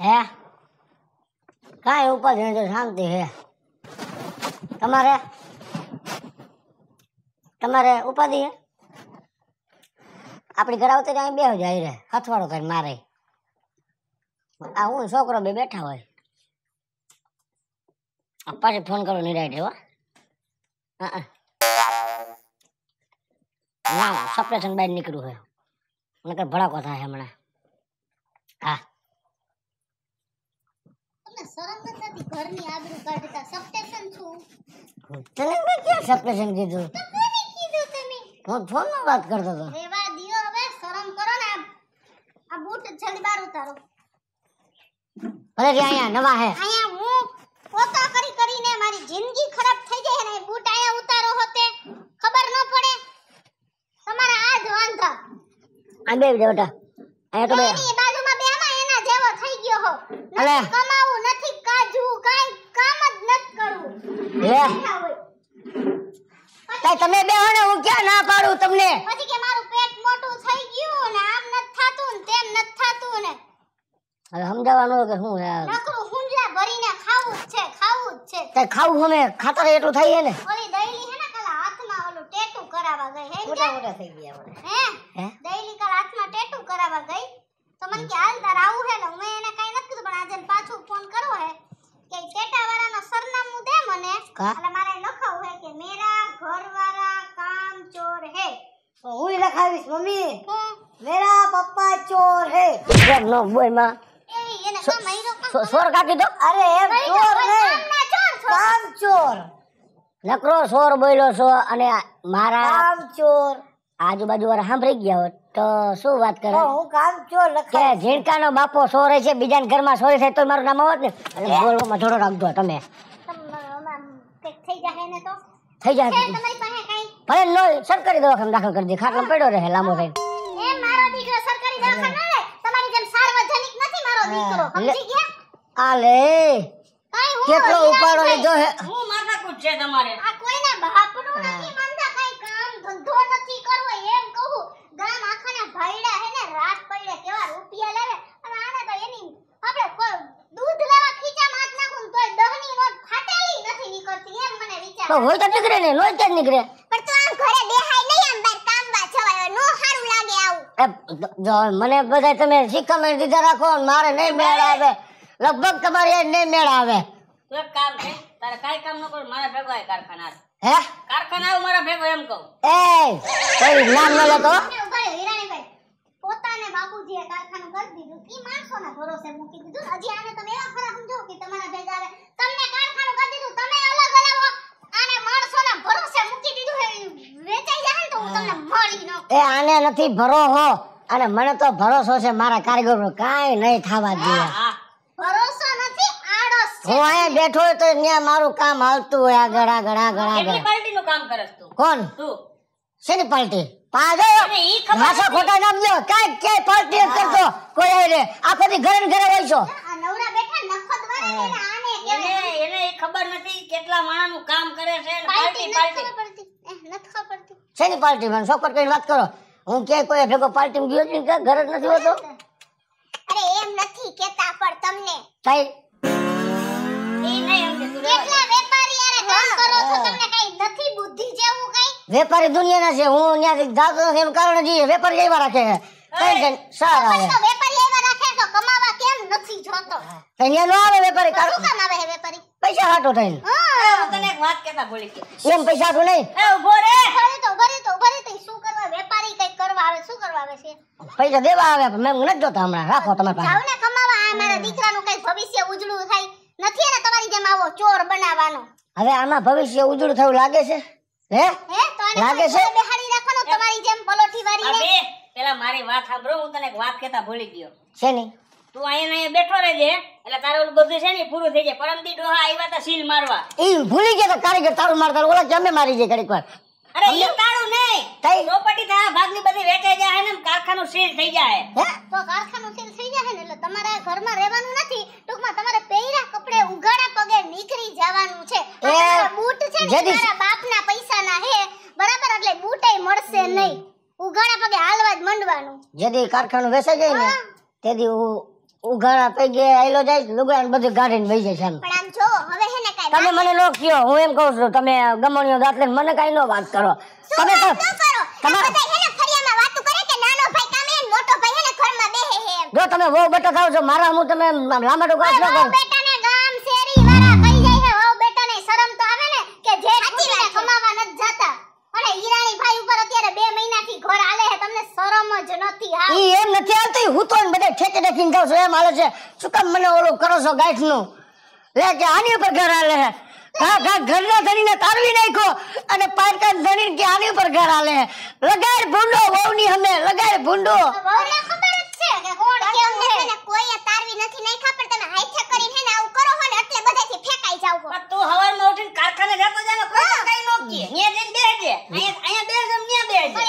है कई तो शांति है तमारे तमारे उपाधि है अपनी घर आते बे हो जाए रे हथवाड़ो कर मारे आ हूं छोकरो भी बैठा हो पे फोन करो नहीं राइट ना सपरेशन बाहर निकलू है उनका भड़ा कथा है हमने हाँ મારી જિંદગી ખરાબ થઈ જાય ને બૂટ અહીંયા ઉતારો હોતે ખબર ન પડે તમારા આ જવાન વાંધા આ બે બેટા અહીંયા તો બે બાજુમાં બે માં એના જેવો થઈ ગયો હો અલે તમે બે હણે હું ક્યાં ના પાડું તમને પછી કે મારું પેટ મોટું થઈ ગયું ને આમ નથી થાતું ને તેમ નથી થાતું ને હવે સમજાવવાનું કે શું હે નકરું હુંજલા ભરીને ખાવું જ છે ખાવું જ છે તે ખાવું હમે ખાતર એટલું થાય ને એમાં ચોર કા નકરો ચોર બોલ્યો છો અને મારા કામ ચોર આજુબાજુ વાળા સાંભળી ગયા હોત તો શું વાત કરે હું કામ ચોર કે ઝીણકાનો બાપો સોરે છે ઘર માં સોરે છે તો મારું નામ આવત ને અને બોલવામાં થોડો રાખજો તમે થઈ જાય ને તો થઈ જાય ભલે નો સરકારી દવાખાને દાખલ કરી દે ખાટલા પડ્યો રહે લાંબો થઈ આલે કેટલો ઉપાડો લીધો હે હું માથા કુટ છે તમારે આ કોઈના બાપનું નથી માનતા કઈ કામ ધંધો નથી કરવો એમ કહું ગામ આખા ના ભાઈડા હે ને રાત પડે કેવા રૂપિયા લેવે અને આને તો એની આપણે કોઈ દૂધ લેવા ખીચા માથ નાખું તોય દહની નોટ ફાટેલી નથી નીકળતી એમ મને વિચાર તો હોય તો નીકળે ને લોચા નીકળે મને બધા તમે શિખામણ દીધા રાખો મારે નહીં મેળ આવે લગભગ તમારે નહીં મેળ આવે કામ છે તારે કાઈ કામ ન કર મારા ભેગો આ કારખાના હે કારખાના આવ મારા ભેગો એમ કહું એ એ આને નથી ભરો હો અને મને તો ભરોસો છે મારા કારીગર નું કાઈ નહીં થવા દે ભરોસો નથી આડસ હું અહીંયા બેઠો તો ત્યાં મારું કામ હાલતું હોય આગળ આગળ આગળ આગળ કેટલી પાર્ટીનું કામ કરસ તું કોણ તું શેની પાર્ટી પાજો માથા ખોટા નામ લ્યો કાઈ કે પાર્ટી કરતો કોઈ રે આખો દી ઘરે ઘરે હોય છો નવરા બેઠા નખો દ્વારા એને એને ખબર નથી કેટલા માણસનું કામ કરે છે પાર્ટી પાર્ટી શેની પાર્ટી મને શોકર કઈ વાત કરો હું કે કોઈ ભેગો પાર્ટી ગયો જ નહીં ઘર નથી હોતો અરે એમ નથી કેતા પણ તમને કઈ વેપારી યાર કામ દુનિયાના છે હું ન્યાથી નથી એનું કારણ જઈએ વેપારી જેવા રાખે છે સારા વેપારી કમાવા કેમ નથી જોતો અહીંયા નો આવે વેપારી કાઢો કામ આવે હે વેપારી પૈસા હાટો થઈને હું તને એક વાત કહેતા ભૂલી ગઈ એમ પૈસા હાટો નહીં એ ઉભો રે ભરી તો ભરી તો ભરી તો શું કરવા વેપારી કઈ કરવા આવે શું કરવા આવે છે પૈસા દેવા આવે પણ મેં નથી જોતા હમણાં રાખો તમે પાસે જાવ કમાવા આ મારા દીકરાનું કઈ ભવિષ્ય ઉજળું થાય નથી ને તમારી જેમ આવો ચોર બનાવવાનો હવે આમાં ભવિષ્ય ઉજળું થયું લાગે છે હે હે તો લાગે છે બેહાડી રાખવાનો તમારી જેમ પલોઠી વારીને પેલા મારી વાત સાંભળો હું તને એક વાત કહેતા ભૂલી ગયો છે નહીં તું અહીંયા અહીંયા બેઠો રહેજે એટલે તારું ઓલું બધું છે ને પૂરું થઈ જાય પરમદી ડોહા આવ્યા તા સીલ મારવા એ ભૂલી ગયો તો કારીગર તારું મારતા ઓલા જમે મારી જાય ઘડીક વાર અરે એ તારું નહીં પ્રોપર્ટી તારા ભાગની બધી વેચાઈ જાય ને કારખાનું સીલ થઈ જાય હે તો કારખાનું સીલ થઈ જાય ને એટલે તમારે ઘરમાં રહેવાનું નથી ટૂંકમાં તમારે પહેરા કપડે ઉઘાડા પગે નીકળી જવાનું છે આ બૂટ છે ને તારા બાપના પૈસાના હે બરાબર એટલે બૂટે મળશે નહીં ઉઘાડા પગે હાલવા જ મંડવાનું જેદી કારખાનું વેસે જાય ને તેદી ઉઘાડા પગે હાલો જાય લુગડા બધું ગાડીને વહી જાય પણ આમ જો હવે હે ને કાઈ તમે મને લોક કયો હું એમ કહું છું તમે ગમણીઓ દાત લઈને મને કઈ નો વાત કરો તમે તો તમારે હે ને ફરિયામાં વાતો કરે કે નાનો ભાઈ કામે મોટો ભાઈ હે ને ઘરમાં બેહે હે જો તમે વહુ બટો ખાવ છો મારા હું તમે લાંબા ડોકા છો મારો સ્લેમ હાલે છે શું કામ મને ઓલું કરો છો ગાંઠનું લે કે આની ઉપર ઘર હાલે છે ઘા ઘા ઘરના ધણીને તારવી નાખો અને પાટકા ધણીને કે આની ઉપર ઘર હાલે છે લગાડ ભૂંડો વહુની અમે લગાડ ભૂંડો તું હવાર માં ઉઠીને કારખાને જતો જાનો કોઈ કઈ નો કે અહીંયા જઈને બેસજે અહીંયા અહીંયા બેસજે અહીંયા બેસજે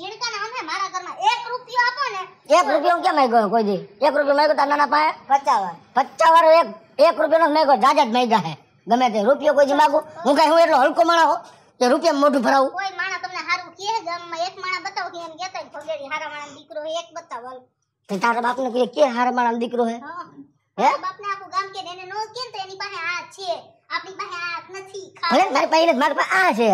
જીણકા નામ છે મારા ઘરમાં એક રૂપિયો આપો ને એક રૂપિયો હું કેમ માંગ્યો કોઈ દી એક રૂપિયો માંગ્યો તાર નાના પાસે પચાસ વાર એક એક રૂપિયો નો માંગ્યો જાજા જ માંગ્યા હે ગમે તે રૂપિયો કોઈ દી માગું હું કઈ હું એટલો હલકો માણા હો કે રૂપિયા મોઢું ભરાવું કોઈ માણા તમને સારું કહે ગામમાં એક માણા બતાવો કે એમ કહેતા ભોગેડી હારા માણા દીકરો એક બતાવો તે તારા બાપને કહે કે હારા માણા દીકરો હે હે બાપને આખું ગામ કે એને નો કે તો એની પાસે આ છે આપણી પાસે હાથ નથી અરે મારી પાસે મારી પાસે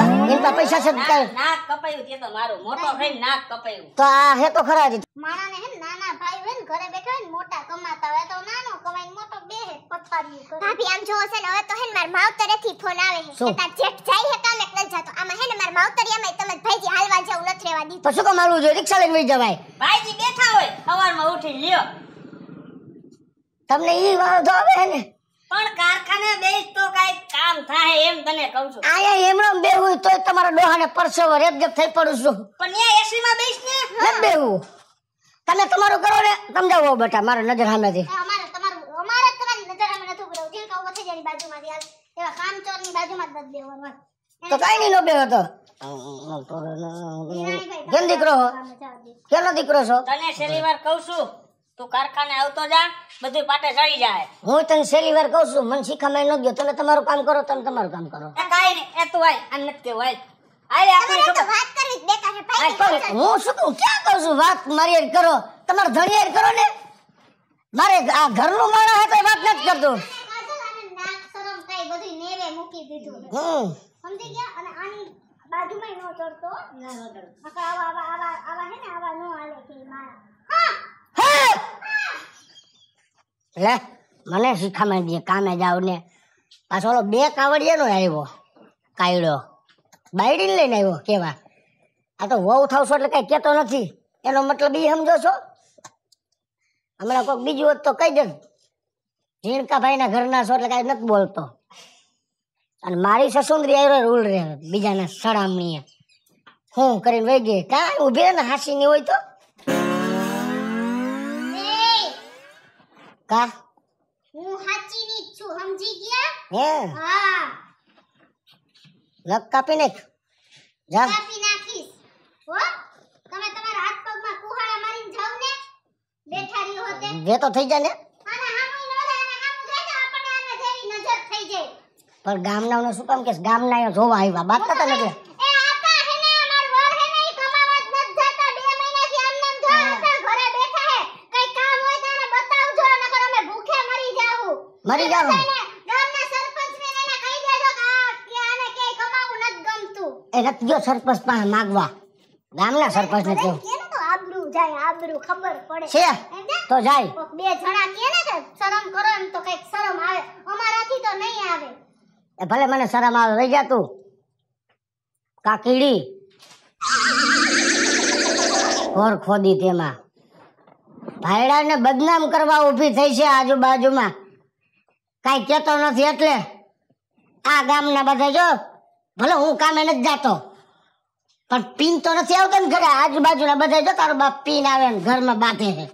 આ છે એમ પા પૈસા છે નાક કપાયું તે તો મારું મોટો ભાઈ નાક કપાયું તો આ હે તો ખરા જ માણાને હે નાના ભાઈ હોય ને ઘરે બેઠા હોય ને મોટા કમાતા હોય તો નાનો કમાઈને મોટો બે હે પથારી ભાભી આમ જોવો છે ને હવે તો હે માર માવતરે થી ફોન આવે હે કે તાર જેઠ જાય હે કાલે ન જાતો આમાં હે ને માર માવતરિયા માં તમે ભાઈજી હાલવા જેવું નથી રહેવા દીધું પછી કો મારું જો રિક્ષા લઈને જવાય ભાઈજી બેઠા હોય સવારમાં ઉઠી લ્યો તમને ઈ વાંધો આવે ને પણ કારખાને બેસ તો કઈ કામ થાય એમ તને કહું છું આ એમણો બેહું તો તમારા ડોહાને પરસેવો રેબજેબ થઈ પડું છું પણ ન્યા એસી માં બેસ ને ન બેહું તમે તમારું કરો ને સમજાવો બેટા મારા નજર સામેથી અમારે તમારું અમારે તમારી નજર સામે નતું પડવું જે કહો થઈ જાય બાજુમાંથી હાલ એવા કામચોરની બાજુમાં જ બેહવાનું તો કઈ નહીં નો હતો કેમ દીકરો કેનો દીકરો છો તને છેલ્લી વાર કહું છું તું કારખાને આવતો જા બધું પાટે ચડી જાય હું તને છેલ્લી વાર કહું છું મને શીખામણ ન ગયો તમે તમારું કામ કરો તમે તમારું કામ કરો કાઈ નહીં એ તું આય વાત કરો તમારે ધણી કરો ને મારે આ ઘરનું માણસ હે વાત નથી કરતો લે મને શીખામણ દે કામે જાવ ને પાછો ઓલો બે કાવડિયાનો આવ્યો કાયડો બાયડીને લઈને આવ્યો કેવા આ તો વહુ થાવ એટલે કઈ કેતો નથી એનો મતલબ એ સમજો છો હમણાં કોઈક બીજું હોત તો કહી દે ઝીણકાભાઈના ઘરના છો એટલે કાંઈ નથી બોલતો અને મારી સસુંદરી આવ્યો રૂલ રહે બીજાના સડામણીએ હું કરીને વહી ગઈ કાંઈ ઉભે ને હાસી ની હોય તો કા હું સાચી ની છું સમજી ગયા હે હા લક કાપી નાખ જા કાપી નાખીશ હો તમે તમારા હાથ પગમાં કુહાડા મારીને જાવ ને બેઠા રહ્યો હોતે જે તો થઈ જાય ને પણ ગામના શું કામ કે ગામના જોવા આવ્યા બાત કરતા નથી મરી જાવ ગામના સરપંચને એને કહી દેજો કે આને કે કમાવું નથી ગમતું એ નથી સરપંચ પાસે માંગવા ગામના સરપંચને કહો આબરૂ જાય આબરૂ ખબર પડે છે તો જાય બે જણા કે ને શરમ કરો એમ શરમ આવે અમારાથી તો નહીં આવે ભલે મને શરમ આવે રહી જા કાકીડી ઘોર ખોદી તેમાં ભાયડાને બદનામ કરવા ઉભી થઈ છે આજુબાજુમાં કાંઈ કહેતો નથી એટલે આ ગામના બધા જો ભલે હું કામે નથી જાતો પણ પીન તો નથી આવતો ને ઘરે આજુબાજુના બધા જો તારો બાપ પીન આવે ને ઘરમાં બાંધે હે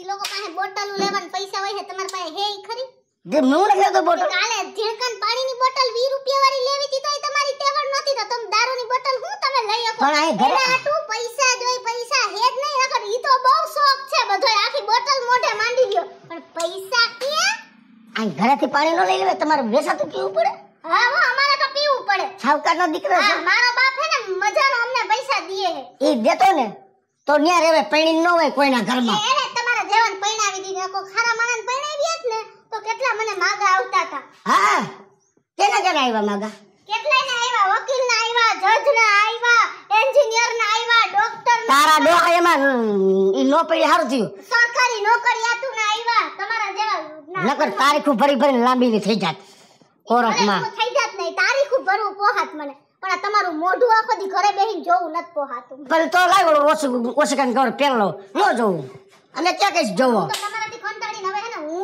એ લોકો પાસે બોટલ લેવાના પૈસા હોય છે તમારી પાસે હે ખરી મૂળ છે તો બોટલ કાલે ઢેકણ પાણીની બોટલ 20 રૂપિયા વાળી લેવી હતી તોય તમારી ટેવર નહોતી તો તમે દારૂની બોટલ હું તમે લઈ શકો પણ અહીં ઘરે આટું પૈસા જોઈ પૈસા હે જ નહીં નકર ઈ તો બહુ શોખ છે બધોય આખી બોટલ મોઢે માંડી ગયો પણ પૈસા કે અહીં ઘરેથી પાણી નો લઈ લેવે તમારે વેસાતું પીવું પડે હા હા અમારે તો પીવું પડે સાવકારનો દીકરો છે મારો બાપ હે ને મજા મજાનો અમને પૈસા દીએ ઈ દેતો ને તો ન્યા રેવે પૈણી ન હોય કોઈના ઘરમાં એને તમારા જેવાન પૈણાવી દીને કો ખારા માણસ તો કેટલા મને માગા આવતા હતા હા કેના કેના આવ્યા માગા કેટલા ને આવ્યા વકીલ ના આવ્યા જજ ના આવ્યા એન્જિનિયર ના આવ્યા ડોક્ટર તારા ડોહા એમાં ઈ નો પડી થયું સરકારી નોકરી આતું ના આવ્યા તમારા જેવા નકર તારીખો ભરી ભરીને લાંબી ની થઈ જાત કોરખમાં થઈ જાત નહીં તારીખો ભરવું પોહાત મને પણ તમારું મોઢું આ કદી ઘરે બેહીને જોવું નત પોહાતું પણ તો લાવ ઓછું ઓછું કાન ઘર પેલો ન જોવું અને ક્યાં કઈ જોવો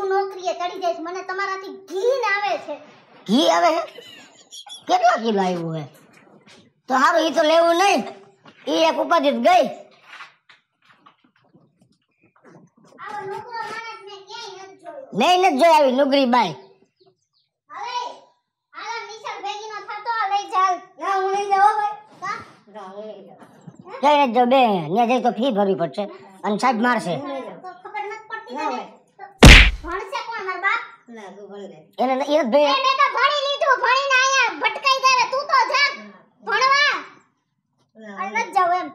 હું નોકરીએ ચડી જઈશ મને તમારાથી ઘી ન આવે છે ઘી આવે કેટલા કિલો આવ્યું હે તો હારું એ તો લેવું નહીં એ એક ઉપાધિ ગઈ નહીં નથી જોઈ આવી નુગરી બાઈ જઈને જો બે ત્યાં જઈ તો ફી ભરવી પડશે અને સાહેબ મારશે ખબર નથી પડતી એને એ બે તો ભણી લીધું ભણીને આયા ભટકાઈ ગયો તું તો જા ભણવા અને ન જાવ એમ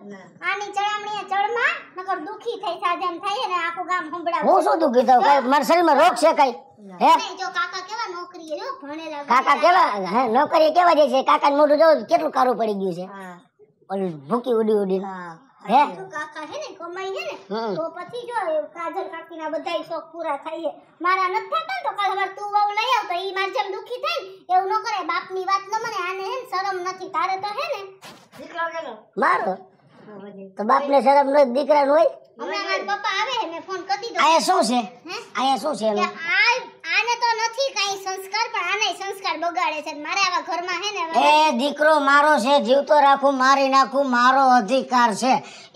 આની ચડામણી ચડમાં નકર દુખી થઈ સાજે એમ થાય ને આખું ગામ સંભળાવ હું શું દુખી થઉં કઈ મારા શરીરમાં રોગ છે કઈ હે જો કાકા કેવા નોકરી રો ભણેલા કાકા કેવા હે નોકરી કેવા દે છે કાકાને મોઢું જો કેટલું કારું પડી ગયું છે ઓલું ભૂકી ઉડી ઉડી હા શોખ પૂરા થાય મારા નથી તું વહુ લઈ આવ તો ઈ માર જેમ દુખી એવું ન કરે બાપ વાત ન મને આને હે શરમ નથી તારે તો હે ને દીકરો તો બાપ શરમ ન દીકરા હોય હમણાં મારા પપ્પા આવે ને ફોન કરી દો આયા શું છે આયા શું છે આ આને તો નથી કાઈ સંસ્કાર પણ આને સંસ્કાર બગાડે છે મારા આવા ઘરમાં હે ને એ દીકરો મારો છે જીવતો રાખું મારી નાખું મારો અધિકાર છે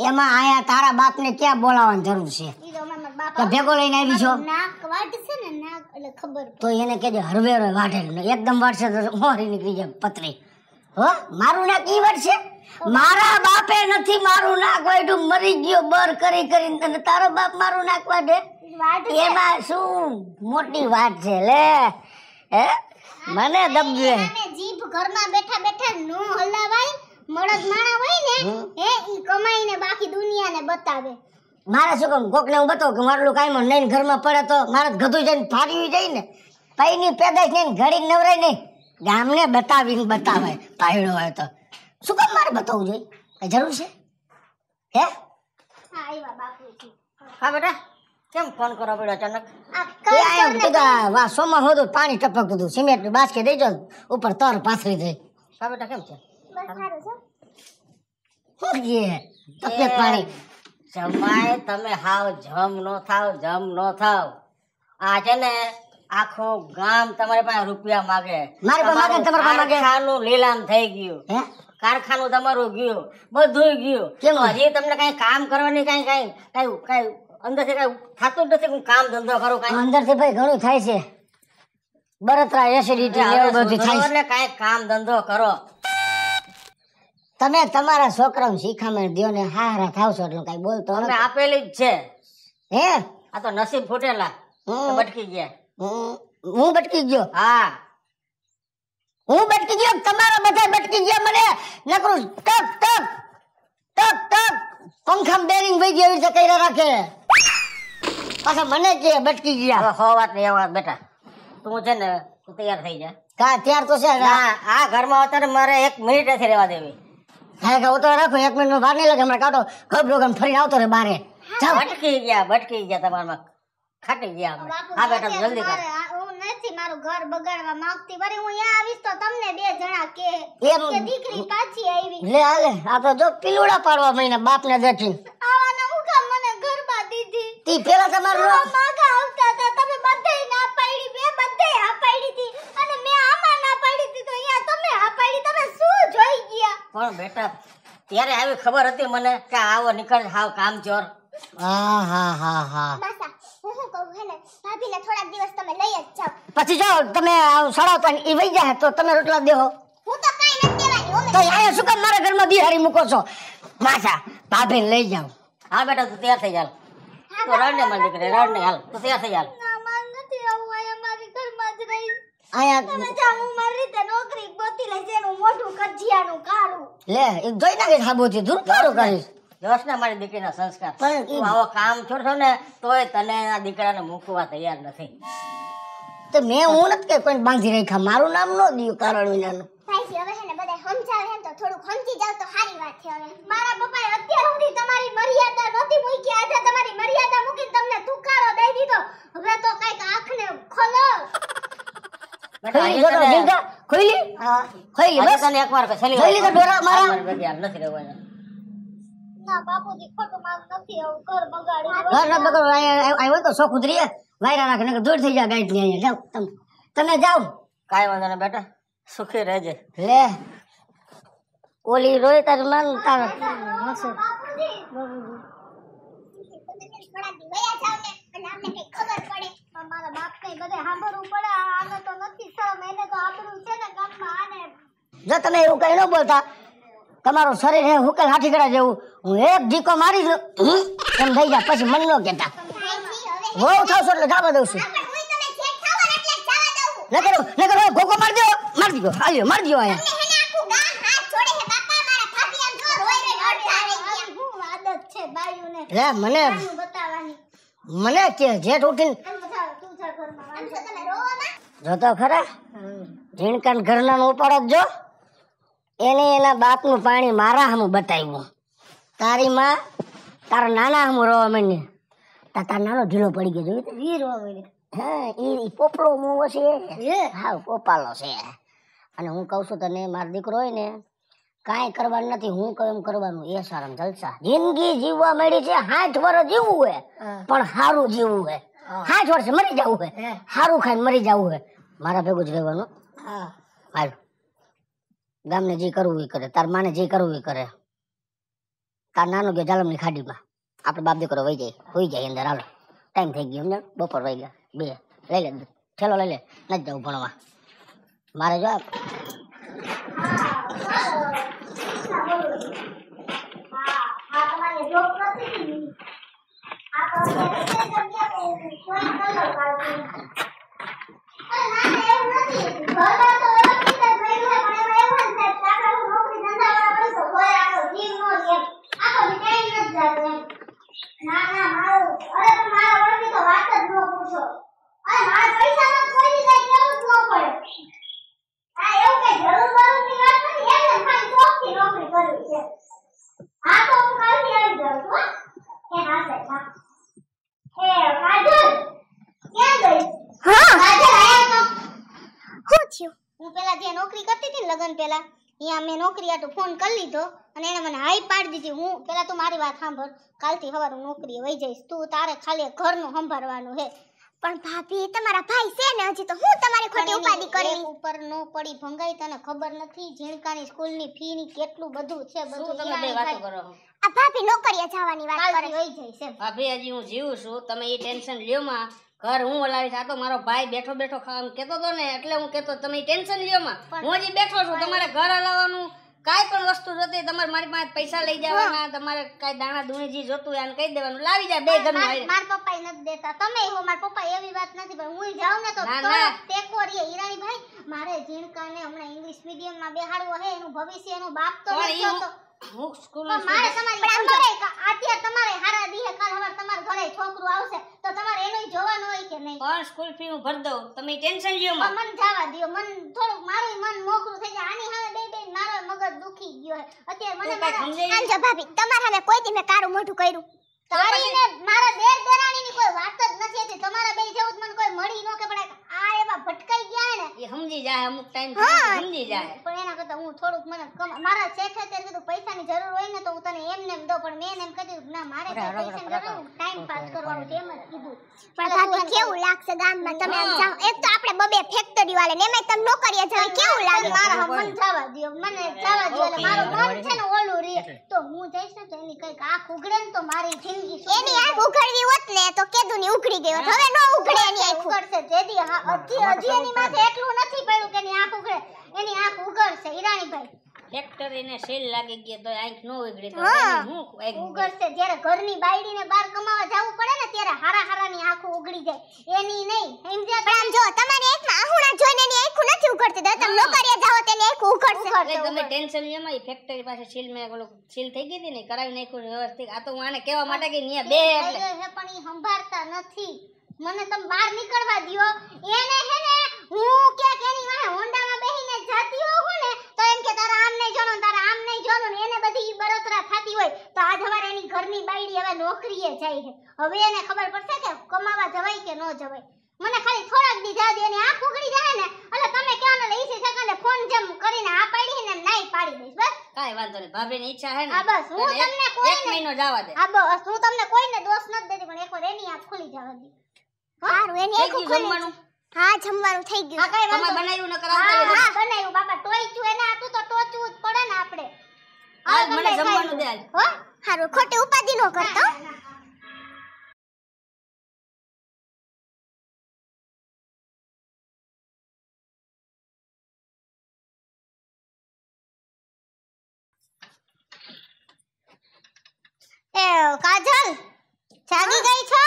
એમાં આયા તારા બાપને ક્યાં બોલાવવાની જરૂર છે તો ભેગો લઈને આવી છો નાક વાટશે ને નાક એટલે ખબર તો એને કહેજે હરવેરો વાટે એકદમ વાટશે તો મોરી નીકળી જાય પતરી હો મારું નાક ઈ વાટશે મારા બાપે નથી મારું નાક વાઢ્યું મરી ગયો બર કરી કરીને તારો બાપ મારું નાક વાઢે એમાં શું મોટી વાત છે લે હે મને દબજે જીભ ઘરમાં બેઠા બેઠા નો હલાવાય મળદ માણા હોય ને હે ઈ કમાઈને બાકી દુનિયાને બતાવે મારે શું કામ ને હું બતાવું કે મારું કાંઈ મન નહીં ઘરમાં પડે તો મારે ગધું જઈને ફાડી જાય ને પૈની પેદાશ ને ઘડી નવરાય નહીં ગામને બતાવીને બતાવે પાયડો હોય તો શું કામ મારે બતાવવું જોઈએ કઈ જરૂર છે હે હા આવ્યા બાપુજી હા બેટા કેમ ફોન કરો પડ્યો અચાનક એમ કીધું વાસોમાં હોતું પાણી ટપકતું હતું સિમેન્ટ ની બાસ્કેટ દઈ જાવ ઉપર તર પાથરી દઈ સાબેટા કેમ છે શું કે તપેક તમે હાવ જમ નો થાવ જમ નો થાવ આ છે ને આખો ગામ તમારી પાસે રૂપિયા માગે મારી માગે તમારી પાસે લીલામ થઈ ગયું હે કારખાનું તમારું ગયું બધું ગયું કેમ હજી તમને કઈ કામ કરવાની કઈ કઈ કઈ કઈ તમે તમારા છોકરાઓને શિખામણ દ્યો ને હારા થાવ છો એટલે કાંઈ બોલતો આપેલી જ છે હે આ તો નસીબ ફૂટેલા તો હમ, ભટકી ગયા હમ, હું બટકી ગયો હા હું બટકી ગયો તમારા બધા ભટકી ગયા મને નકરું ટક ટક ટક ટક પંખામ બેરિંગ વહી ગયો એવી રીતે કર્યા રાખે પાછા મને કે બટકી ગયા હો વાત નહીં વાત બેટા તું છે ને તું તૈયાર થઈ જા કા તૈયાર તો છે આ ઘરમાં અત્યારે મારે એક મિનિટ નથી રહેવા દેવી હા કે ઉતરો રાખું એક મિનિટ ભાર નહીં લાગે હમણાં કાઢો ગબડો ગમ ફરીને આવતો રે બારે ભટકી ગયા ભટકી ગયા તમારામાં ખાટી ગયા હા બેટા જલ્દી કર મારું ઘર બગાડવા માંગતી વળી હું અહીંયા આવીશ તો તમને બે જણા કે કે દીકરી પાછી આવી લે હાલે આ તો જો પિલુડા પાડવા મહિના બાપને દેખી આવાનો હું કામ મને દીધી તી પેલા તમારું લો માગા આવતા હતા તમે બધે ના પાડી બે બધે હા પાડી હતી અને મે આમાં ના પાડી હતી તો અહીંયા તમે હા પાડી તમે શું જોઈ ગયા પણ બેટા ત્યારે આવી ખબર હતી મને કે આવો નીકળ હાવ કામચોર હા હા હા હા માસા ને લઈ જાઓ એ વઈ જાય તો તમે રોટલા દેહો શું કામ મારા ઘરમાં બિહારી મૂકો છો માસા ભાભીને લઈ જાઓ હા બેટા તું તૈયાર થઈ જાય તો રડને મારી દીકરી રડને હાલ તું ત્યાં થઈ હાલ લે એક જોઈ નાખીશ હાબોથી દૂર તારું કરીશ દોષ ને મારી દીકરીના સંસ્કાર પણ આવો કામ છોડશો ને તોય તને આ દીકરાને મૂકવા તૈયાર નથી તો મેં હું નથી કે કોઈ બાંધી રાખ્યા મારું નામ નો દિયું કારણ વિનાનું થોડું સમજી જાવ તો સારી વાત છે હવે મારા પપ્પાએ અત્યાર સુધી તમારી મર્યાદા નહોતી મૂકી આજે તમારી મર્યાદા મૂકીને તમને તુકારો દઈ દીધો હવે તો કઈક આંખને ખોલો વાયરા નકર દૂર થઈ જાય ગાડી અહીંયા જાવ તમે તમે જાઓ કઈ વાંધો નહીં બેટા સુખી રહેજે કોલી રોય તાર માન તાર જો તમે એવું કઈ ન બોલતા તમારું શરીર હે હુકલ હાથી કરા જેવું હું એક ઢીકો મારી દઉં એમ થઈ જાય પછી મન ન કહેતા બહુ થાવ છો એટલે ગાવા દઉં છું નકર નકર ભોકો મારી દો મારી દો મારી દો અહીંયા લે મને મને કે જેઠ ઉઠીને જોતો ખરા રીણકાન ઘરના ઉપાડો જો એને એના બાપનું પાણી મારા હમ બતાવ્યું તારી માં તારા નાના હમ રોવા મને તાર નાનો ઢીલો પડી ગયો જોયું ઈ રોવા મળ્યો હા ઈ પોપડો મોવો છે હા પોપાલો છે અને હું કહું છું તને મારો દીકરો હોય ને કાંઈ કરવાનું નથી હું કેમ કરવાનું એ સારામ જલસા જિંદગી જીવવા મળી છે હાથ વર્ષ જીવવું હે પણ સારું જીવવું હે હાથ વર્ષે મરી જવું હે સારું ખાઈને મરી જવું હે મારા ભેગું જ રહેવાનું હાલ ગામને જે કરવું એ કરે તાર માને જે કરવું એ કરે તાર નાનો ગયો જાલમની ખાડીમાં આપણે બાપ દીકરો વહી જાય હોઈ જાય અંદર હાલો ટાઈમ થઈ ગયો સમજણ બપોર વહી ગયા બે લઈ લે છેલો લઈ લે નથી જવું ભણવા મારે જો અરે મારા પૈસા કોઈ જાય એવું જ ન પડે આ એવું કઈ જરૂર બરોબર આવ્યું પેલા અહીંયા મેં નોકરી આટો ફોન કરી લીધો અને એણે મને હાઈ પાડી દીધી હું પેલા તું મારી વાત સાંભળ કાલથી સવારે નોકરીએ વહી જઈશ તું તારે ખાલી ઘરનું સંભાળવાનું હે પણ ભાભી તમારા ભાઈ છે ને હજી તો હું તમારી ખોટી ઉપાધિ કરી ઉપર નો પડી ભંગાઈ તને ખબર નથી ઝીણકાની સ્કૂલની ફી ની કેટલું બધું છે બધું તમે બે વાતો કરો આ ભાભી નોકરીએ જવાની વાત કરે વહી જઈશ ભાભી હજી હું જીવું છું તમે એ ટેન્શન લ્યો માં ઘર હું ઓલાવીશ આ તો મારો ભાઈ બેઠો બેઠો ખાવાનું કેતો હતો ને એટલે હું કેતો તમે ટેન્શન લ્યો માં હું હજી બેઠો છું તમારે ઘર હલાવવાનું કાંઈ પણ વસ્તુ જોતી તમારે મારી પાસે પૈસા લઈ જવાના તમારે કાંઈ દાણા દૂણી જે જોતું હોય કહી દેવાનું લાવી જાય બે ઘર મારા પપ્પા નથી દેતા તમે હો મારા પપ્પા એવી વાત નથી પણ હું જાઉં ને તો ટેકો રીએ ઈરાની ભાઈ મારે જીણકાને હમણાં ઇંગ્લિશ મીડિયમ માં બેહાડવો હે એનું ભવિષ્ય એનું બાપ તો નથી હું સ્કૂલ મારે તમારી સ્કૂલ ફી હું ભરી દઉં તમે ટેન્શન લ્યો માં મન જવા દયો મન થોડું મારું મન મોકળું થઈ જાય આની હાલે બે બે મારો મગજ દુખી ગયો અત્યારે મને મારા સમજાય ભાભી તમારા સામે કોઈ દી મેં કારું મોઢું કર્યું તારી મારા દેર દેરાણી કોઈ વાત જ નથી હતી તમારા બે જેવું મને કોઈ મળી ન કે પણ આ એવા ભટકાઈ ગયા ને એ સમજી જાય અમુક ટાઈમ સમજી જાય પણ એના કરતા હું થોડુંક મને મારા શેઠે તે કીધું પૈસાની જરૂર હોય ને તો હું તને એમ નેમ દઉં પણ મેં એમ કીધું ના મારે પૈસાની જરૂર ટાઈમ પાસ કરવાનું તેમ જ કીધું પણ ભાભી કેવું લાગશે ગામમાં તમે આમ જાઓ એક તો આપણે બબે ફેક્ટરી વાલે ને એમાં તમે નોકરીએ જાવ કેવું લાગે મારા મન જવા દો મને જવા દો એટલે મારું મન છે ને ઓલું રે તો હું જઈશ ને તો એની કઈક આંખ ઉગડે ને તો મારી એની આંખ ઉઘડવી હોત ને તો કેદું ની ઉઘડી ગઈ હોત હવે નો ઉઘડે એની આંખ ઉઘડશે જેદી હજી હજી એની માથે એટલું નથી પડ્યું કે એની આંખ ઉઘડે એની આંખ ઉઘડશે ઈરાણીભાઈ ફેક્ટરી ને સેલ લાગી ગઈ તો આંખ નો ઉગડે તો હું ઉગડશે જ્યારે ઘરની બાયડીને બહાર કમાવા જવું પડે ને ત્યારે હારા હારા ની આંખો ઉગડી જાય એની નહીં સમજ્યા પણ જો તમારી એક માં આહુણા જોઈને એની આંખ નથી ઉગડતી તો તમે નોકરીએ જાઓ તો એની ઉગડશે એટલે તમે ટેન્શન લેમાં એ ફેક્ટરી પાસે સીલ મે ઓલો સીલ થઈ ગઈ હતી ને કરાવી નાખ્યું વ્યવસ્થિત આ તો હું આને કહેવા માટે કે ન્યા બે એટલે પણ એ સંભાળતા નથી મને તમે બહાર નીકળવા દિયો એને હે ને હું કે કેની વાહે હોન્ડામાં બેહીને જાતી હોઉં ને તો એમ કે તારા આમ નહીં જોનું તારા આમ નહીં જોનું એને બધી બરોતરા થતી હોય તો આજ હવારે એની ઘરની બાયડી હવે નોકરીએ જાય છે હવે એને ખબર પડશે કે કમાવા જવાય કે ન જવાય મને ખાલી થોડાક દી જાજો એની આંખ ઉગડી જાય ને એટલે તમે ક્યાં ને ઈસી સકાલે ફોન જેમ કરીને આ પાડી ને નાઈ પાડી દઈશ બસ કાઈ વાંધો નહીં ભાભી ની ઈચ્છા હે ને હા બસ હું તમને કોઈ એક મહિનો જવા દે હા બસ હું તમને કોઈને દોષ નથી દેતી પણ એકવાર એની આંખ ખોલી જવા દે સારું એની આંખ ખુલી જવાનું હા જમવાનું થઈ ગયું હા કઈ વાંધો બનાવ્યું ન કરાવતા હા બનાવ્યું બાપા તોય છું એને આતું તો ટોચવું જ પડે ને આપણે હા મને જમવાનું દે હો હારું ખોટી ઉપાધી નો કરતો કાજલ જાગી ગઈ છો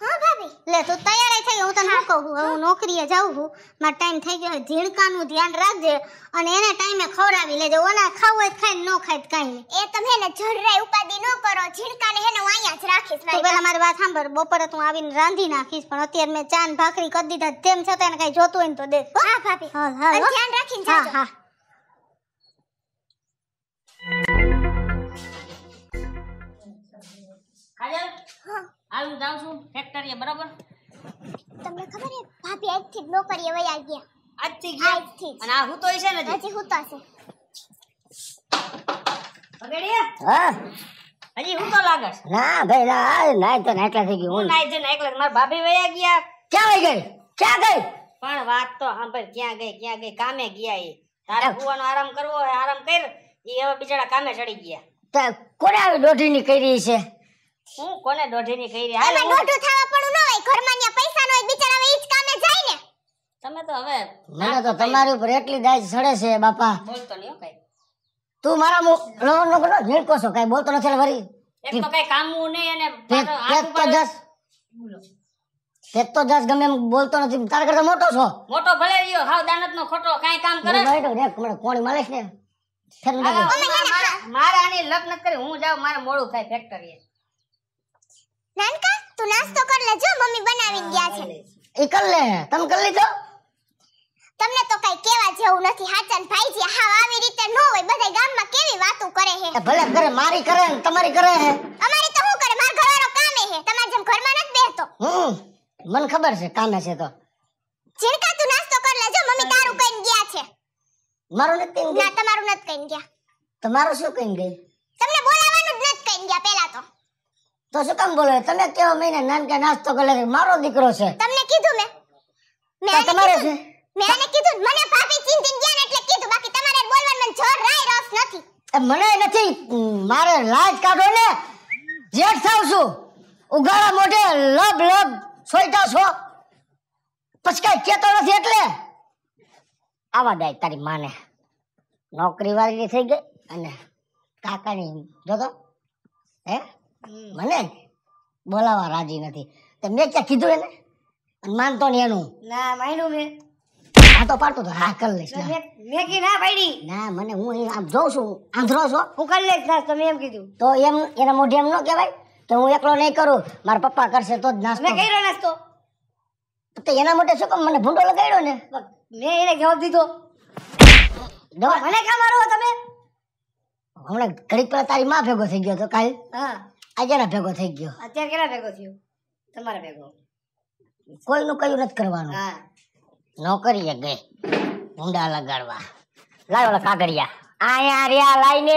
હા ભાભી લે તું તૈયાર થઈ હું તને શું કહું હું નોકરીએ જાઉં છું માર ટાઈમ થઈ ગયો ઝીણકાનું ધ્યાન રાખજે અને એને ટાઈમે ખવડાવી લેજે ઓના ખાવું હોય ખાઈ ન ખાય કાંઈ એ તમે ને જરાય ઉપાદી ન કરો ઝીણકાને હેને હું અહીંયા જ રાખીશ ભાઈ પેલા મારી વાત સાંભળ બપોરે તું આવીને રાંધી નાખીશ પણ અત્યારે મેં ચાન ભાખરી કરી દીધા તેમ છતાં એને કાંઈ જોતું હોય ને તો દે હા ભાભી હા ધ્યાન રાખીને હા હા કાજલ હા હાલ હું જાઉં છું ફેક્ટરીએ બરાબર તમને ખબર છે ભાભી આજથી જ નોકરીએ વયા ગયા આજથી ગયા આજથી અને આ હું તો છે ને હજી હું તો છે બગડીએ હા હજી હું તો લાગસ ના ભાઈ ના નાય તો નાટલા થઈ ગયું હું નાય છે નાય એકલા મારા ભાભી વયા ગયા ક્યાં વઈ ગઈ ક્યાં ગઈ પણ વાત તો સાંભળ ક્યાં ગઈ ક્યાં ગઈ કામે ગયા એ તારા કુવાનો આરામ કરવો હોય આરામ કર એ હવે બિચારા કામે ચડી ગયા કોને આવી ની કરી છે હું કોને દોઢીની કરી હાલ એમાં દોઢું થવા પડું ન હોય ઘરમાં ન્યા પૈસા ન હોય બિચારા હવે કામે જાય ને તમે તો હવે મને તો તમારી ઉપર એટલી દાજ ચડે છે બાપા બોલતો નહિ હો કઈ તું મારા લો લો લો નીડકો છો કઈ બોલતો નથી વરી એક તો કઈ કામ નહીં અને એક તો દસ બોલો એક તો જસ ગમે એમ બોલતો નથી તારા કરતા મોટો છો મોટો ભલે રહ્યો હાવ દાનત નો ખોટો કઈ કામ કરે બેટો રે મને કોણી મળે છે મારા આની લગ્ન કરી હું જાઉં મારે મોડું થાય ફેક્ટરીએ નાનકા તું નાસ્તો કર લેજો મમ્મી બનાવી ગયા છે એ લે તમે કર લીધો તમને તો કઈ કેવા જેવું નથી હાચન ભાઈજી હા આવી રીતે ન હોય બધા ગામમાં કેવી વાતો કરે હે ભલે કરે મારી કરે ને તમારી કરે હે અમારી તો હું કરે માર ઘરવાળો કામે હે તમાર જેમ ઘરમાં નથી બેહતો હમ મને ખબર છે કામે છે તો જીણકા તું નાસ્તો કર લેજો મમ્મી તારું કઈ ગયા છે મારું નથી ના તમારું નથી કઈન ગયા તમારું શું કઈન ગઈ તમને બોલાવવાનું જ નથી કઈ ગયા પહેલા તો તો શું કામ બોલે તમે કેવો મહિને નાનકે નાસ્તો કરે મારો દીકરો છે તમને કીધું મેં મેં તમારે છે મેં એને કીધું મને તમારે બોલવાનું મને જરાય નથી મને નથી મારે લાજ કાઢો ને જેઠ થાવ છું ઉઘાડા મોઢે લબ લબ સોઈટા છો પછી કઈ કેતો નથી એટલે આવા ડાય તારી માને નોકરી વાળી થઈ ગઈ અને કાકાની જોતો હે મને બોલાવા રાજી નથી તે મેં ક્યાં કીધું એને માનતો નહીં એનું ના માન્યું મેં આ તો પાડતો તો હા કરી લઈશ મેં કી ના પાડી ના મને હું અહીં આમ જોઉં છું આંધળો છો હું કરી લઈશ ના તમે એમ કીધું તો એમ એના મોઢે એમ ન કહેવાય તો હું એકલો નહીં કરું મારા પપ્પા કરશે તો જ નાસ્તો મેં કર્યો નાસ્તો તો એના માટે શું કામ મને ભૂંડો લગાડ્યો ને મેં એને જવાબ દીધો મને કામ મારો તમે હમણાં ઘડીક પહેલા તારી માં ભેગો થઈ ગયો તો કાલ હા આજે ભેગો થઈ ગયો અત્યારે કેટલા ભેગો થયો તમારા ભેગો કોઈનું કયું નથી કરવાનું હા નોકરીએ ગઈ ઊંડા લગાડવા લાય ઓલા આયા રહ્યા લાઈને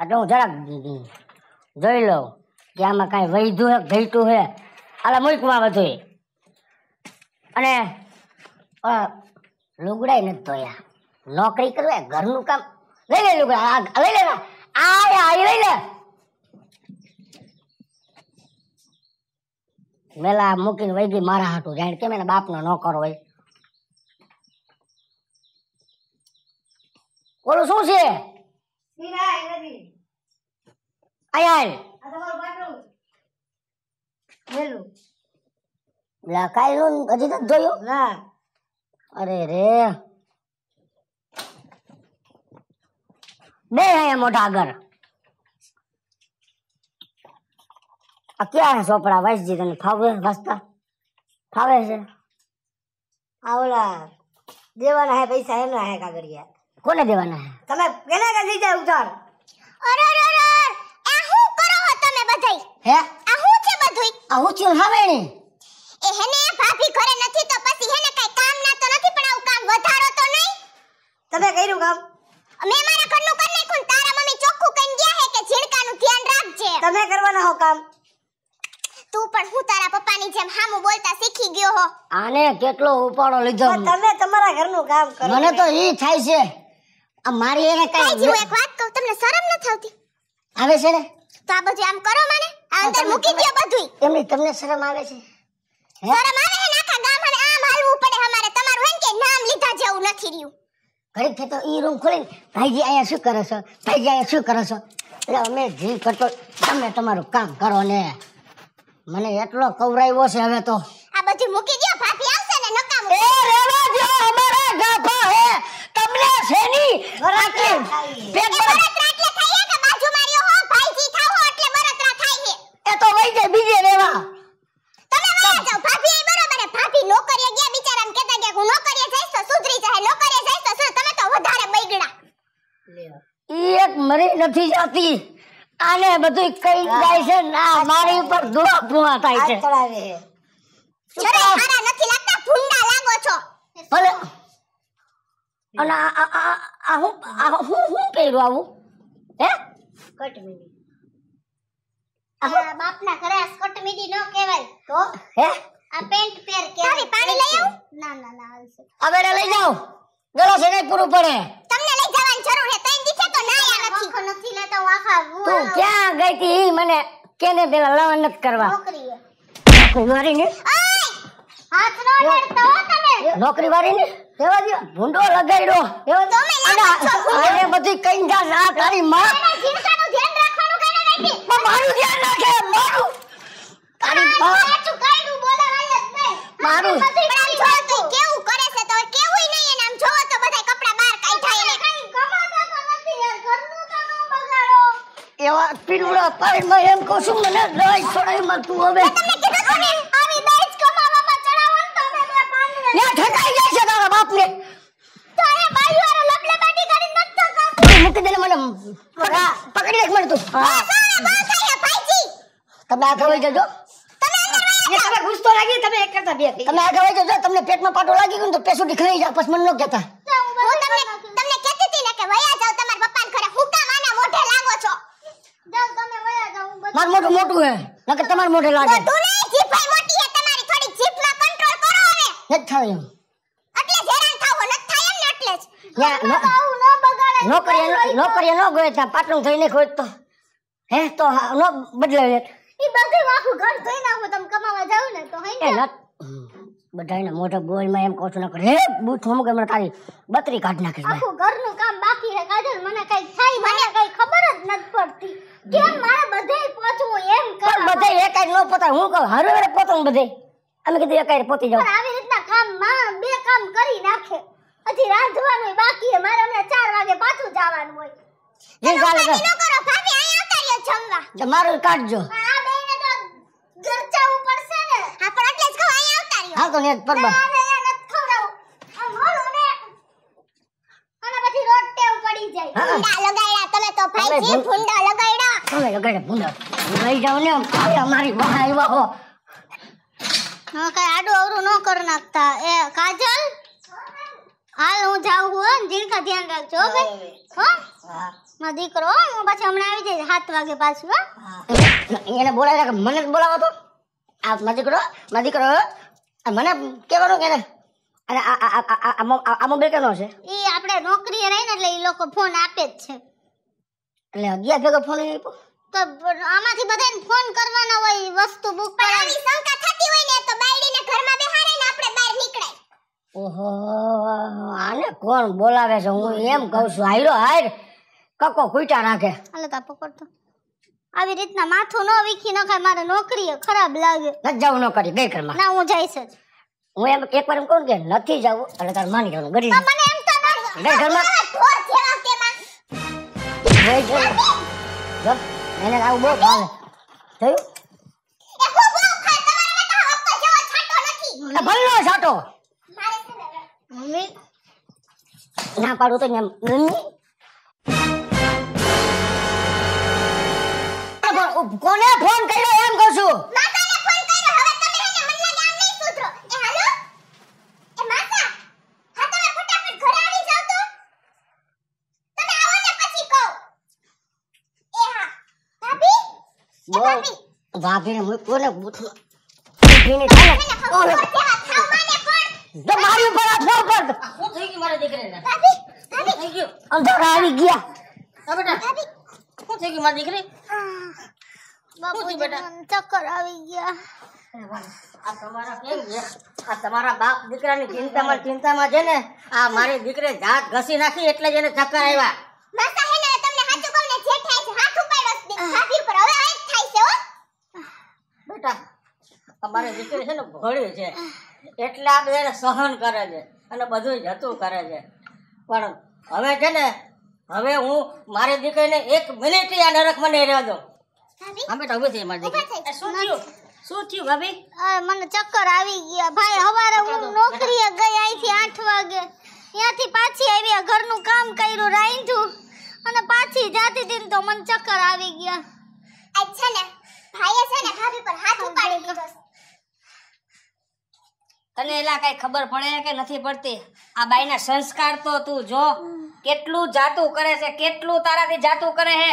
એટલે હું જરાક જોઈ લઉં કે આમાં કાંઈ વૈધું હે ઘઈટું હે આલા મૂકમાં બધું અને લુગડાય નથી ધોયા નોકરી કરવા ઘરનું કામ લઈ લે લુગડા લઈ લેવા આય આય રહી લે વેલા મૂકીને વહી ગઈ મારા હાટું જાણે કેમ એના બાપનો ન કરો હોય બોલો શું છે હજી તો જોયું અરે રે બે है मोटा घर આ ક્યાં સોપડા વાસજી તને ફાવે વાસતા ફાવે છે આ દેવાના હે પૈસા એના હે કાગળિયા કોને દેવાના હે તમે કેના કે લઈ ઉધાર અરે અરે અરે આ હું કરો હો તમે બધાય હે આ હું છે બધુંય આ હું છે હાવેણી એ હેને ભાભી ઘરે નથી તો પછી હેને કાઈ કામ ના તો નથી પણ આવું કામ વધારો તો નહીં તમે કર્યું કામ મેં તમે કરવાના હો કામ તું પણ હું તારા પપ્પાની જેમ હામું બોલતા શીખી ગયો હો આને કેટલો ઉપાડો લીધો તમે તમારા ઘરનું કામ કરો મને તો ઈ થાય છે આ મારી એને કઈ ભાઈજી એક વાત કહું તમને શરમ ન થાતી આવે છે ને તો આ બધું આમ કરો મને આ અંદર મૂકી દો બધું એમની તમને શરમ આવે છે શરમ આવે ને આખા ગામમાં આમ હાલવું પડે અમારે તમારું હે કે નામ લીધા જેવું નથી રહ્યું ઘડીક તો ઈ રૂમ ખોલીને ભાઈજી અહીંયા શું કરો છો ભાઈજી અહીંયા શું કરો છો એટલે અમે જી કરતો તમે તમારું કામ કરો ને મને એટલો કવરાવ્યો છે હવે તો આ બધું મૂકી દો ભાભી આવશે ને નકામ એ રેવા દો અમારા ગાભા હે તમને શેની રાતે પેટ નથી જતી આને બધું કઈ જાય છે ના મારી ઉપર ધુઆ ધુઆ થાય છે ભલે અને હું હું પહેરું આવું હે કટ મીડી બાપના ઘરે સ્કટ મીડી ન કહેવાય તો હે આ પેન્ટ પહેર કે તારી પાણી લઈ આવું ના ના ના હવે લઈ જાઓ ગળો છે પૂરું પડે તમને લઈ જવાની જરૂર હે આખો તું ક્યાં ગઈ હતી મને કેને પેલા લવણ કરવા નોકરી વારી ને નોકરી વારી ને દેવા દો ભૂંડો લગાડ્યો દેવા દો બધી કઈ જા ના તારી માં મારું ધ્યાન રાખે મારું મારું પીલુડા એમ કહું છું મને દહીં છોડાઈ મળતું હવે તમને કીધું તો ને ને ઠકાઈ જાય છે પકડી લેક મને તું હા તમે આ ખવાઈ જજો તમે ગુસ્સો લાગી તમે એક કરતા તમે આ ખવાઈ જજો તમને પેટમાં પાટો લાગી ગયો તો પેસુટી ખાઈ જાય પછી મને ન કહેતા મારું મોટું મોટું હે નકર તમારું મોઢે લાગે તું નહીં જીભ ભાઈ મોટી હે તમારી થોડી જીભમાં કંટ્રોલ કરો હવે ન થાય એમ એટલે હેરાન થાવો ન થાય એમ ને એટલે જ ના ન બગાડે નોકરી નોકરી ન ગોય ત્યાં પાટલું થઈને નહીં ખોજ તો હે તો ન બદલાવે ઈ બગડે આખું ઘર ધોઈ નાખું તમે કમાવા જાવ ને તો હઈ ને બધાને મોઢે ગોળમાં એમ કહું છું નકર હે બૂથ હું કે મને તારી બત્રી કાઢ નાખીશ આખું ઘરનું કામ બાકી છે કાજલ મને કઈ થાય મને કઈ ખબર જ નથી પડતી કેમ મારે બધે પહોંચવું એમ કર બધે એકાઈ નો પોતા હું કહું હરે હરે પોતું બધે અમે કીધું એકાઈ પોતી જાવ આવી રીતના કામ માં બે કામ કરી નાખે હજી રાંધવાનું બાકી છે મારે હમણાં 4 વાગે પાછું જવાનું હોય જે ચાલે કરો ભાભી અહીંયા આવતા જમવા મારું કાઢજો આ બેને તો ગરચાવું પડશે ને હા પણ હાલ તો નેટ પર હું જાઉં હું ધ્યાન રાખજો હા દીકરો હમણાં આવી જઈશ સાત વાગે પાછું હા એને બોલાવ્યા મને બોલાવો તો આ દીકરો દીકરો મને કેવાનું કે ને અને આ મોબાઈલ કેનો છે એ આપણે નોકરી રહી ને એટલે એ લોકો ફોન આપે જ છે એટલે અગિયાર ભેગો ફોન આપ્યો તો આમાંથી બધાને ફોન કરવાના હોય વસ્તુ બુક કરવાની શંકા થતી હોય ને તો બાયડીને ઘરમાં બેહારે ને આપણે બહાર નીકળાય ઓહો આને કોણ બોલાવે છે હું એમ કહું છું હાયરો હાય કકો કૂટા નાખે હાલે તા પકડતો આવી રીતના માથું ન વીખી નખાય મારે નોકરી ખરાબ લાગે ન જાવ નોકરી ગઈ ઘરમાં ના હું જઈશ જ હું એમ એકવાર એમ કહું કે નથી જાવ એટલે તારે માની જવાનું ગરી મને એમ તો ન ગઈ ઘરમાં ઢોર જેવા કે માં જો જો એને આવું બહુ ભાવે થયું એ ખૂબ બહુ મમ્મી ના પાડું તો એમ મમ્મી કોને ફોન કર્યો એમ કહું છું માતાને ફોન કર્યો હવે તમે હેને મનના ગામ નહીં સુધરો એ હાલો એ માતા હા તમે દીકરી ચક્કર આવી ગયા આ તમારા કેમ છે આ તમારા બાપ દીકરાની ચિંતામાં ચિંતામાં છે ને આ મારી દીકરે જાત ઘસી નાખી એટલે જ એને ચક્કર આવ્યા માસા હે ને તમને સાચું કહું ને જે થાય છે હાથ ઉપાડો ભાભી ઉપર હવે આ થાય છે હો બેટા અમારી દીકરી છે ને ભોળી છે એટલે આ બધાને સહન કરે છે અને બધું જતું કરે છે પણ હવે છે ને હવે હું મારી દીકરીને એક મિનિટ આ નરકમાં નહીં રહેવા દઉં અમે તો ઉભો થઈ મારી શું થયું શું થયું ભાભી મને ચક્કર આવી ગયા ભાઈ હવારે હું નોકરીએ ગઈ અહીંથી આઠ વાગે ત્યાંથી પાછી આવી ઘરનું કામ કર્યું રાંધ્યું અને પાછી જાતી હતી તો મને ચક્કર આવી ગયા આજ છે ને ભાઈએ છે ને ભાભી પર હાથ ઉપાડી તને એલા કઈ ખબર પડે કે નથી પડતી આ બાઈના સંસ્કાર તો તું જો કેટલું જાતું કરે છે કેટલું તારાથી જાતું કરે છે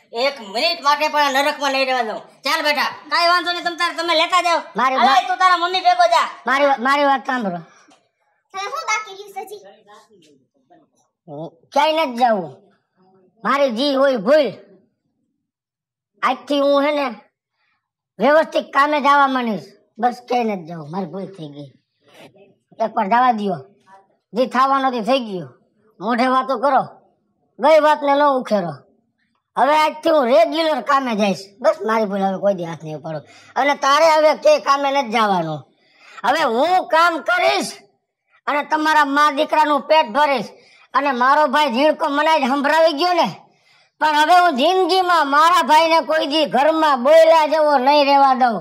એક મિનિટ માટે પણ નરકમાં નહીં રહેવા દઉં ચાલ બેટા કાઈ વાંધો નહીં તમતાર તમે લેતા જાઓ મારી વાત તું તારા મમ્મી ભેગો જા મારી મારી વાત સાંભળો તને શું બાકી રહ્યું સજી ક્યાંય નથી જાવું મારી જી હોય ભૂલ આજથી હું હે ને વ્યવસ્થિત કામે જવા માંડીશ બસ ક્યાંય નથી જાઉં મારી ભૂલ થઈ ગઈ એક વાર જવા દો જે થવાનું થઈ ગયો મોઢે વાતો કરો ગઈ વાતને ન ઉખેરો હવે આજથી હું રેગ્યુલર કામે જઈશ બસ મારી ભૂલ હવે કોઈ દી હાથ નહીં પડો અને તારે હવે કે કામે નથી જવાનું હવે હું કામ કરીશ અને તમારા મા દીકરાનું પેટ ભરીશ અને મારો ભાઈ ઝીણકો મને જ સંભળાવી ગયો ને પણ હવે હું જિંદગીમાં મારા ભાઈને કોઈ દી ઘરમાં બોયલા જવો નહીં રહેવા દઉં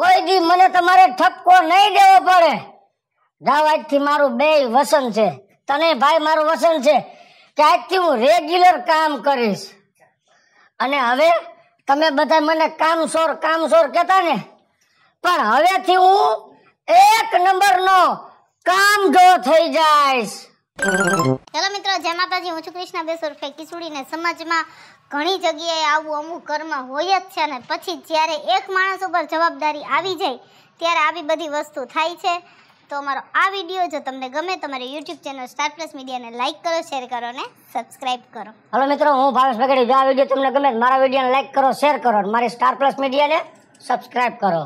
કોઈ દી મને તમારે ઠપકો નહીં દેવો પડે આજથી મારું બે વસન છે તને ભાઈ મારું વસન છે કે આજથી હું રેગ્યુલર કામ કરીશ અને હવે તમે બધા મને કામ સોર કામ સોર કહેતા ને પણ હવેથી હું એક નંબરનો કામ જો થઈ જઈશ ચલો મિત્રો જય માતાજી હું છું કૃષ્ણા બેસોર ફેંકી છોડીને સમાજમાં ઘણી જગ્યાએ આવું અમુક કર્મ હોય જ છે અને પછી જ્યારે એક માણસ ઉપર જવાબદારી આવી જાય ત્યારે આવી બધી વસ્તુ થાય છે તો અમારો આ વિડીયો જો તમને ગમે તમારી યુટ્યુબ ચેનલ સ્ટાર પ્લસ મીડિયાને લાઇક કરો શેર કરો ને સબસ્ક્રાઇબ કરો હલો મિત્રો હું ભાવેશ વગેરે જો આ વિડીયો તમને ગમે મારા વિડીયોને લાઈક કરો શેર કરો મારી સ્ટાર પ્લસ મીડિયાને સબસ્ક્રાઇબ કરો